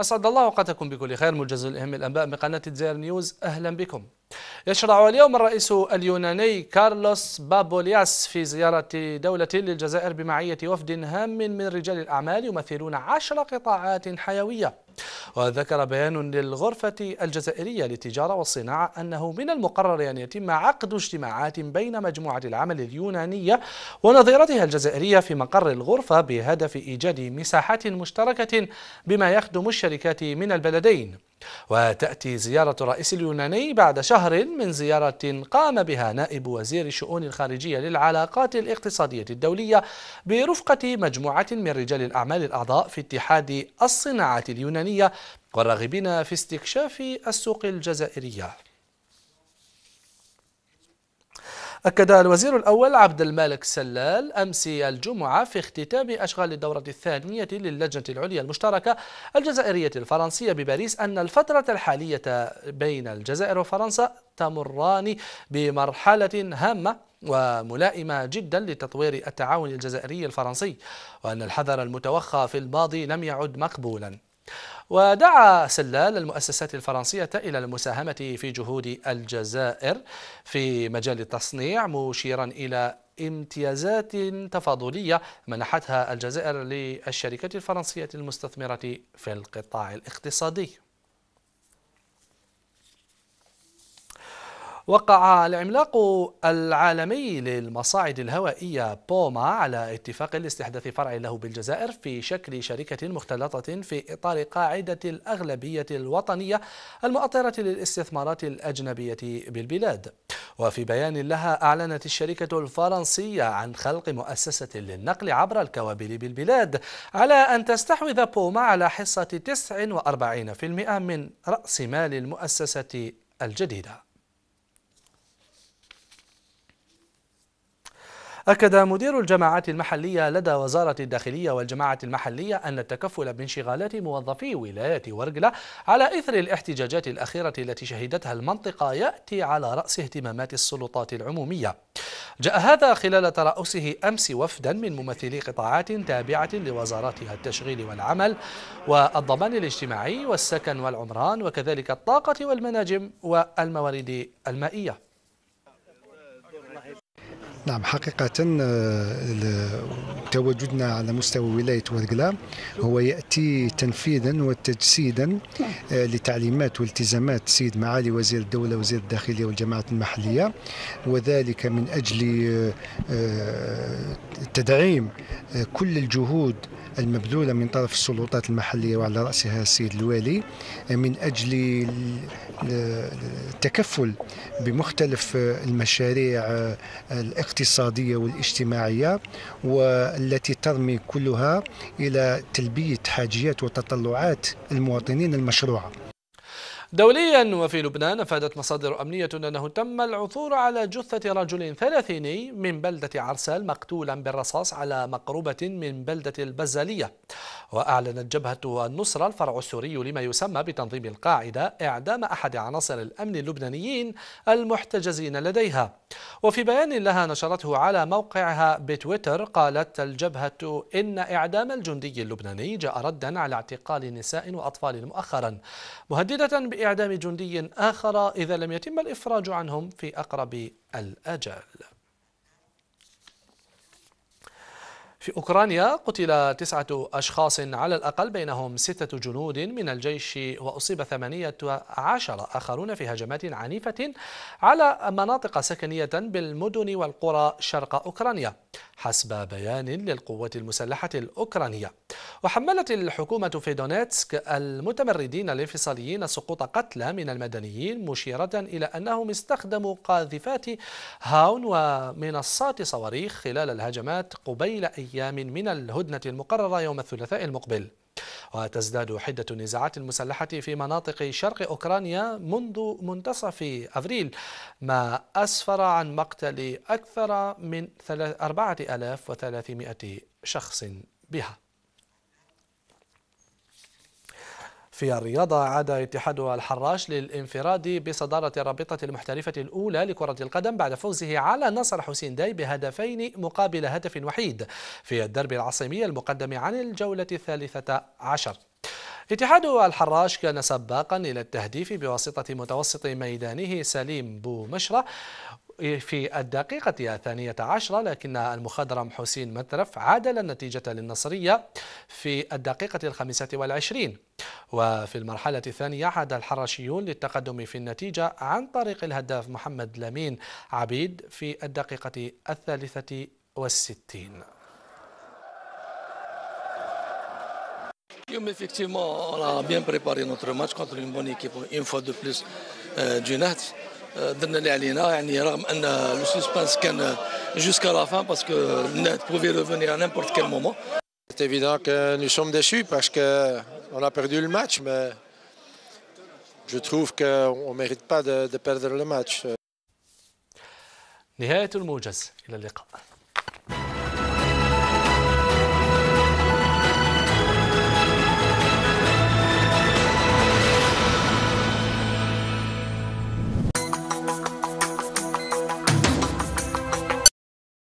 أسعد الله أوقاتكم بكل خير موجز الأهم الأنباء بقناة الجزائر نيوز أهلا بكم يشرع اليوم الرئيس اليوناني كارلوس بابولياس في زيارة دولة للجزائر بمعية وفد هام من رجال الأعمال يمثلون عشر قطاعات حيوية وذكر بيان للغرفة الجزائرية للتجارة والصناعة أنه من المقرر أن يتم عقد اجتماعات بين مجموعة العمل اليونانية ونظيرتها الجزائرية في مقر الغرفة بهدف إيجاد مساحات مشتركة بما يخدم الشركات من البلدين وتأتي زيارة الرئيس اليوناني بعد شهر من زيارة قام بها نائب وزير الشؤون الخارجية للعلاقات الاقتصادية الدولية برفقة مجموعة من رجال الأعمال الأعضاء في اتحاد الصناعة اليونانية والراغبين في استكشاف السوق الجزائرية أكد الوزير الأول عبد الملك سلال أمس الجمعة في اختتام أشغال الدورة الثانية للجنة العليا المشتركة الجزائرية الفرنسية بباريس أن الفترة الحالية بين الجزائر وفرنسا تمران بمرحلة هامة وملائمة جدا لتطوير التعاون الجزائري الفرنسي وأن الحذر المتوخى في الماضي لم يعد مقبولا ودعا سلال المؤسسات الفرنسية إلى المساهمة في جهود الجزائر في مجال التصنيع مشيرا إلى امتيازات تفاضلية منحتها الجزائر للشركات الفرنسية المستثمرة في القطاع الاقتصادي وقع العملاق العالمي للمصاعد الهوائية بوما على اتفاق لاستحداث فرع له بالجزائر في شكل شركة مختلطة في إطار قاعدة الأغلبية الوطنية المؤطرة للاستثمارات الأجنبية بالبلاد وفي بيان لها أعلنت الشركة الفرنسية عن خلق مؤسسة للنقل عبر الكوابل بالبلاد على أن تستحوذ بوما على حصة 49% من رأس مال المؤسسة الجديدة أكد مدير الجماعات المحلية لدى وزارة الداخلية والجماعة المحلية أن التكفل بانشغالات موظفي ولاية ورقلة على إثر الاحتجاجات الأخيرة التي شهدتها المنطقة يأتي على رأس اهتمامات السلطات العمومية جاء هذا خلال ترأسه أمس وفدا من ممثلي قطاعات تابعة لوزاراتها التشغيل والعمل والضمان الاجتماعي والسكن والعمران وكذلك الطاقة والمناجم والموارد المائية نعم حقيقة آه، تواجدنا على مستوى ولاية ورقلة هو يأتي تنفيذا وتجسيدا آه، لتعليمات والتزامات سيد معالي وزير الدولة وزير الداخلية والجماعات المحلية وذلك من أجل آه، تدعيم كل الجهود المبذولة من طرف السلطات المحلية وعلى رأسها السيد الوالي من أجل التكفل بمختلف المشاريع الاقتصادية والاجتماعية والتي ترمي كلها إلى تلبية حاجيات وتطلعات المواطنين المشروعة دوليا وفي لبنان أفادت مصادر أمنية أنه تم العثور على جثة رجل ثلاثيني من بلدة عرسال مقتولا بالرصاص على مقربة من بلدة البزالية وأعلنت جبهة النصرة الفرع السوري لما يسمى بتنظيم القاعدة إعدام أحد عناصر الأمن اللبنانيين المحتجزين لديها وفي بيان لها نشرته على موقعها بتويتر قالت الجبهة إن إعدام الجندي اللبناني جاء ردا على اعتقال نساء وأطفال مؤخرا مهددة بإعدام جندي آخر إذا لم يتم الإفراج عنهم في أقرب الأجال في أوكرانيا قتل تسعة أشخاص على الأقل بينهم ستة جنود من الجيش وأصيب ثمانية عشر آخرون في هجمات عنيفة على مناطق سكنية بالمدن والقرى شرق أوكرانيا حسب بيان للقوات المسلحة الأوكرانية وحملت الحكومة في دونيتسك المتمردين الانفصاليين سقوط قتلى من المدنيين مشيرة إلى أنهم استخدموا قاذفات هاون ومنصات صواريخ خلال الهجمات قبيل أيام من الهدنة المقررة يوم الثلاثاء المقبل وتزداد حدة النزاعات المسلحة في مناطق شرق أوكرانيا منذ منتصف أفريل ما أسفر عن مقتل أكثر من 4300 شخص بها في الرياضة عاد اتحاد الحراش للانفراد بصدارة الرابطة المحترفة الأولى لكرة القدم بعد فوزه على نصر حسين داي بهدفين مقابل هدف وحيد في الدرب العاصمي المقدم عن الجولة الثالثة عشر اتحاد الحراش كان سباقا إلى التهديف بواسطة متوسط ميدانه سليم بو مشرة في الدقيقة الثانية عشرة لكن المخضرم حسين مترف عادل النتيجة للنصرية في الدقيقة الخامسة والعشرين وفي المرحلة الثانية عاد الحرشيون للتقدم في النتيجة عن طريق الهداف محمد لمين عبيد في الدقيقة الثالثة والستين effectivement, on a bien préparé notre match contre une bonne équipe, une fois de plus euh, du NAT. درنا اللي علينا يعني رغم ان لو سسبانس كان جوسكا لا فان باسكو النهد بوفي ريفوني ا نيمبورت كيل مومون c'est évident que nous sommes déçus parce qu'on a perdu le match, mais je trouve qu'on ne mérite pas de, perdre le match.